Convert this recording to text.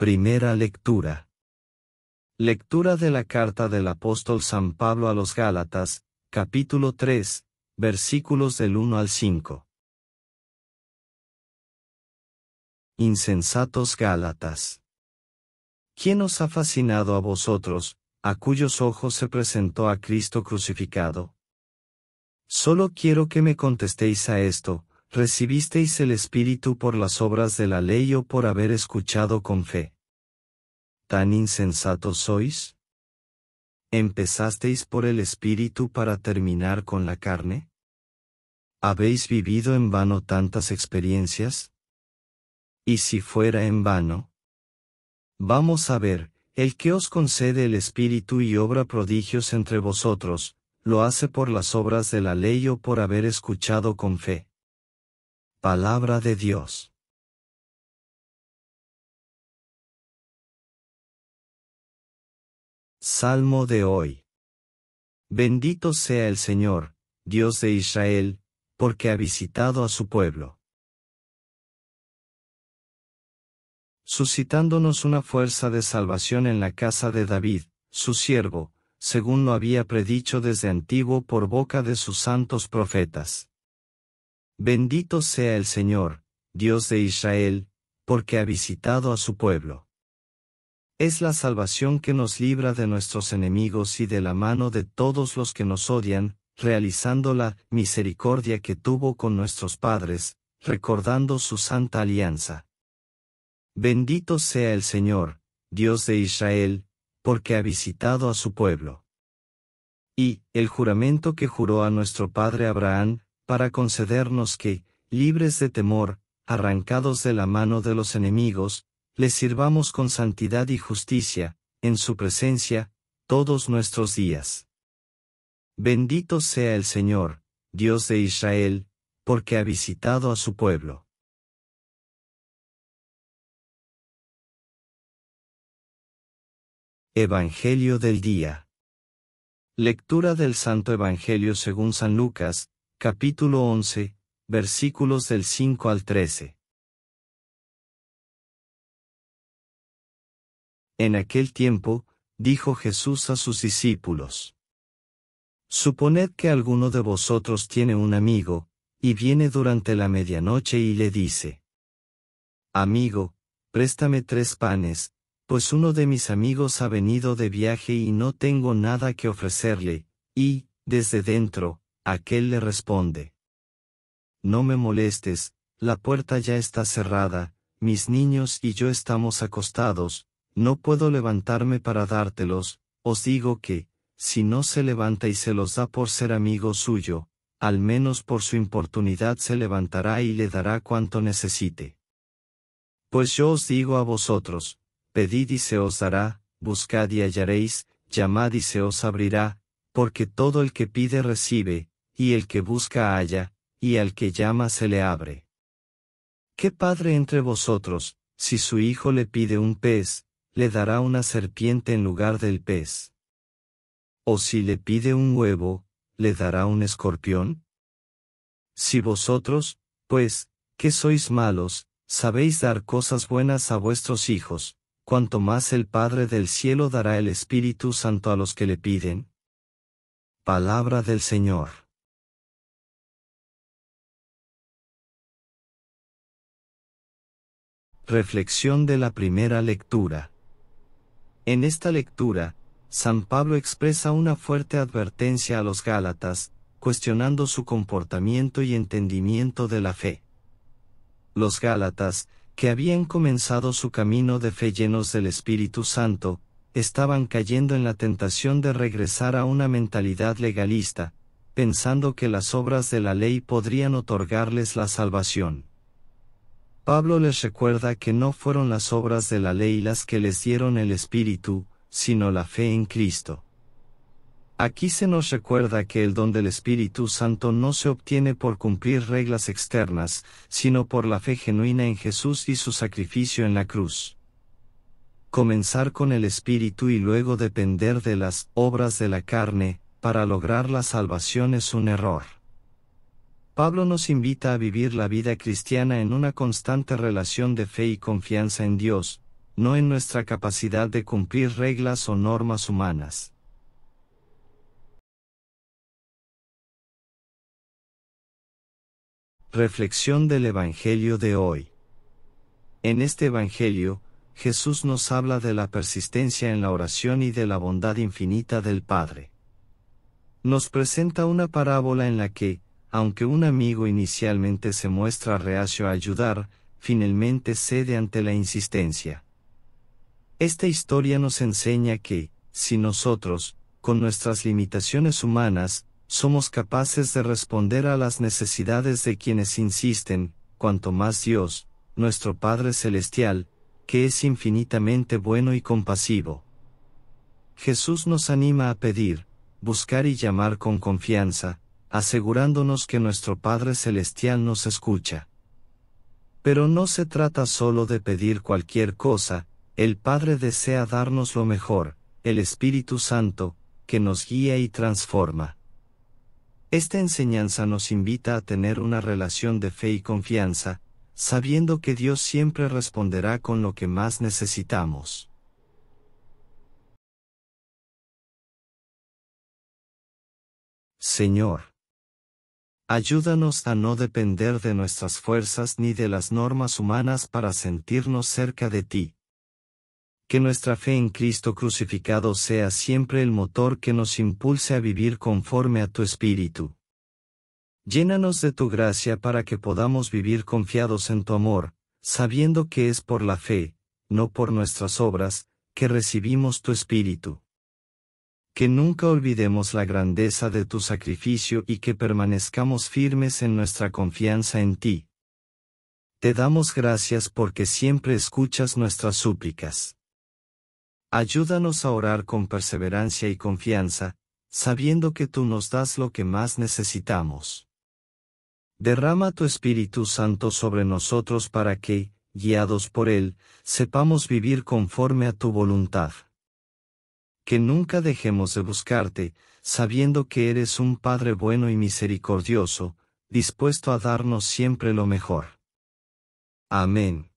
Primera lectura. Lectura de la carta del apóstol San Pablo a los Gálatas, capítulo 3, versículos del 1 al 5. Insensatos Gálatas. ¿Quién os ha fascinado a vosotros, a cuyos ojos se presentó a Cristo crucificado? Solo quiero que me contestéis a esto, recibisteis el Espíritu por las obras de la ley o por haber escuchado con fe. ¿Tan insensatos sois? ¿Empezasteis por el Espíritu para terminar con la carne? ¿Habéis vivido en vano tantas experiencias? Y si fuera en vano? Vamos a ver, el que os concede el Espíritu y obra prodigios entre vosotros, lo hace por las obras de la ley o por haber escuchado con fe. Palabra de Dios. Salmo de hoy. Bendito sea el Señor, Dios de Israel, porque ha visitado a su pueblo. Suscitándonos una fuerza de salvación en la casa de David, su siervo, según lo había predicho desde antiguo por boca de sus santos profetas Bendito sea el Señor, Dios de Israel, porque ha visitado a su pueblo. Es la salvación que nos libra de nuestros enemigos y de la mano de todos los que nos odian, realizando la misericordia que tuvo con nuestros padres, recordando su santa alianza. Bendito sea el Señor, Dios de Israel, porque ha visitado a su pueblo. Y, el juramento que juró a nuestro padre Abraham, para concedernos que, libres de temor, arrancados de la mano de los enemigos, les sirvamos con santidad y justicia, en su presencia, todos nuestros días. Bendito sea el Señor, Dios de Israel, porque ha visitado a su pueblo. Evangelio del Día. Lectura del Santo Evangelio según San Lucas, capítulo 11, versículos del 5 al 13. En aquel tiempo, dijo Jesús a sus discípulos. Suponed que alguno de vosotros tiene un amigo, y viene durante la medianoche y le dice, Amigo, préstame tres panes, pues uno de mis amigos ha venido de viaje y no tengo nada que ofrecerle, y, desde dentro, Aquel le responde. No me molestes, la puerta ya está cerrada, mis niños y yo estamos acostados, no puedo levantarme para dártelos, os digo que, si no se levanta y se los da por ser amigo suyo, al menos por su importunidad se levantará y le dará cuanto necesite. Pues yo os digo a vosotros, pedid y se os dará, buscad y hallaréis, llamad y se os abrirá, porque todo el que pide recibe, y el que busca halla, y al que llama se le abre. ¿Qué padre entre vosotros, si su hijo le pide un pez, le dará una serpiente en lugar del pez? ¿O si le pide un huevo, le dará un escorpión? Si vosotros, pues, que sois malos, sabéis dar cosas buenas a vuestros hijos, cuanto más el Padre del cielo dará el Espíritu Santo a los que le piden. Palabra del Señor. Reflexión de la primera lectura. En esta lectura, San Pablo expresa una fuerte advertencia a los Gálatas, cuestionando su comportamiento y entendimiento de la fe. Los Gálatas, que habían comenzado su camino de fe llenos del Espíritu Santo, estaban cayendo en la tentación de regresar a una mentalidad legalista, pensando que las obras de la ley podrían otorgarles la salvación. Pablo les recuerda que no fueron las obras de la ley las que les dieron el Espíritu, sino la fe en Cristo. Aquí se nos recuerda que el don del Espíritu Santo no se obtiene por cumplir reglas externas, sino por la fe genuina en Jesús y su sacrificio en la cruz. Comenzar con el Espíritu y luego depender de las obras de la carne, para lograr la salvación es un error. Pablo nos invita a vivir la vida cristiana en una constante relación de fe y confianza en Dios, no en nuestra capacidad de cumplir reglas o normas humanas. Reflexión del Evangelio de hoy. En este Evangelio, Jesús nos habla de la persistencia en la oración y de la bondad infinita del Padre. Nos presenta una parábola en la que, aunque un amigo inicialmente se muestra reacio a ayudar, finalmente cede ante la insistencia. Esta historia nos enseña que, si nosotros, con nuestras limitaciones humanas, somos capaces de responder a las necesidades de quienes insisten, cuanto más Dios, nuestro Padre Celestial, que es infinitamente bueno y compasivo. Jesús nos anima a pedir, buscar y llamar con confianza, asegurándonos que nuestro Padre Celestial nos escucha. Pero no se trata solo de pedir cualquier cosa, el Padre desea darnos lo mejor, el Espíritu Santo, que nos guía y transforma. Esta enseñanza nos invita a tener una relación de fe y confianza, sabiendo que Dios siempre responderá con lo que más necesitamos. Señor, Ayúdanos a no depender de nuestras fuerzas ni de las normas humanas para sentirnos cerca de ti. Que nuestra fe en Cristo crucificado sea siempre el motor que nos impulse a vivir conforme a tu espíritu. Llénanos de tu gracia para que podamos vivir confiados en tu amor, sabiendo que es por la fe, no por nuestras obras, que recibimos tu espíritu que nunca olvidemos la grandeza de tu sacrificio y que permanezcamos firmes en nuestra confianza en ti. Te damos gracias porque siempre escuchas nuestras súplicas. Ayúdanos a orar con perseverancia y confianza, sabiendo que tú nos das lo que más necesitamos. Derrama tu Espíritu Santo sobre nosotros para que, guiados por Él, sepamos vivir conforme a tu voluntad que nunca dejemos de buscarte, sabiendo que eres un Padre bueno y misericordioso, dispuesto a darnos siempre lo mejor. Amén.